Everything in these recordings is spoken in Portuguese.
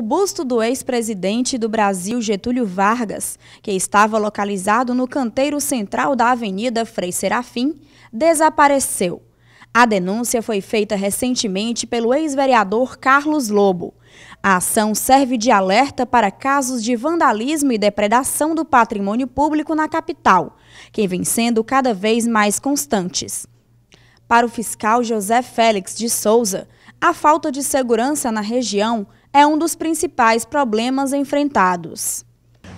O busto do ex-presidente do Brasil, Getúlio Vargas, que estava localizado no canteiro central da Avenida Frei Serafim, desapareceu. A denúncia foi feita recentemente pelo ex-vereador Carlos Lobo. A ação serve de alerta para casos de vandalismo e depredação do patrimônio público na capital, que vem sendo cada vez mais constantes. Para o fiscal José Félix de Souza, a falta de segurança na região é um dos principais problemas enfrentados.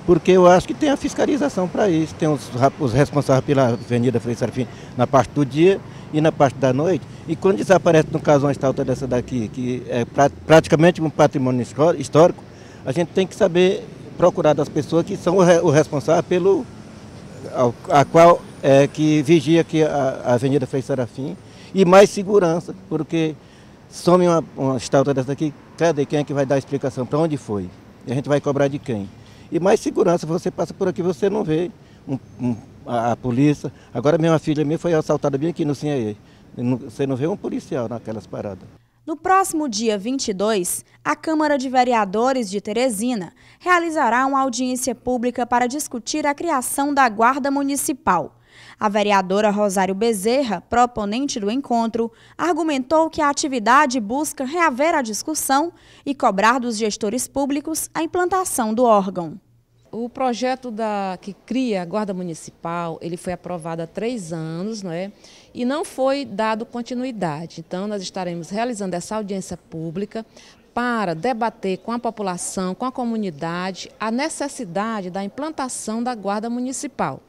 Porque eu acho que tem a fiscalização para isso, tem os, os responsáveis pela Avenida Frei Serafim na parte do dia e na parte da noite. E quando desaparece, no caso, uma estátua dessa daqui, que é pra, praticamente um patrimônio histórico, a gente tem que saber procurar das pessoas que são o, responsável pelo a qual é que vigia aqui a, a Avenida Frei Serafim e mais segurança, porque some uma, uma estátua dessa aqui, cadê quem é que vai dar a explicação para onde foi? E a gente vai cobrar de quem? E mais segurança, você passa por aqui, você não vê um, um, a, a, polícia. Agora minha filha minha foi assaltada bem aqui no CIE. Você não vê um policial naquelas paradas. No próximo dia 22, a Câmara de Vereadores de Teresina realizará uma audiência pública para discutir a criação da Guarda Municipal. A vereadora Rosário Bezerra, proponente do encontro, argumentou que a atividade busca reaver a discussão e cobrar dos gestores públicos a implantação do órgão. O projeto da, que cria a Guarda Municipal, ele foi aprovado há três anos, não é? E não foi dado continuidade. Então, nós estaremos realizando essa audiência pública para debater com a população, com a comunidade, a necessidade da implantação da Guarda Municipal.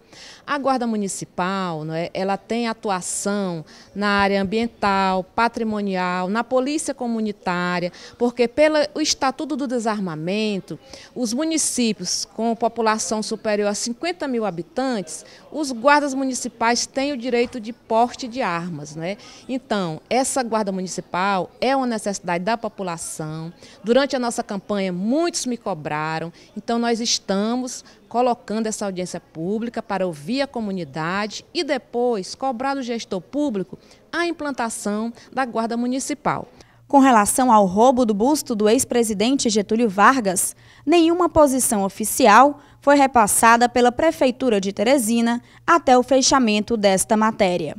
A Guarda Municipal, é? ela tem atuação na área ambiental, patrimonial, na polícia comunitária, porque pelo Estatuto do Desarmamento, os municípios com população superior a 50 mil habitantes, os guardas municipais têm o direito de porte de armas. Né? Então, essa Guarda Municipal é uma necessidade da população. Durante a nossa campanha, muitos me cobraram, então nós estamos colocando essa audiência pública para ouvir a comunidade e depois cobrar do gestor público a implantação da Guarda Municipal. Com relação ao roubo do busto do ex-presidente Getúlio Vargas, nenhuma posição oficial foi repassada pela Prefeitura de Teresina até o fechamento desta matéria.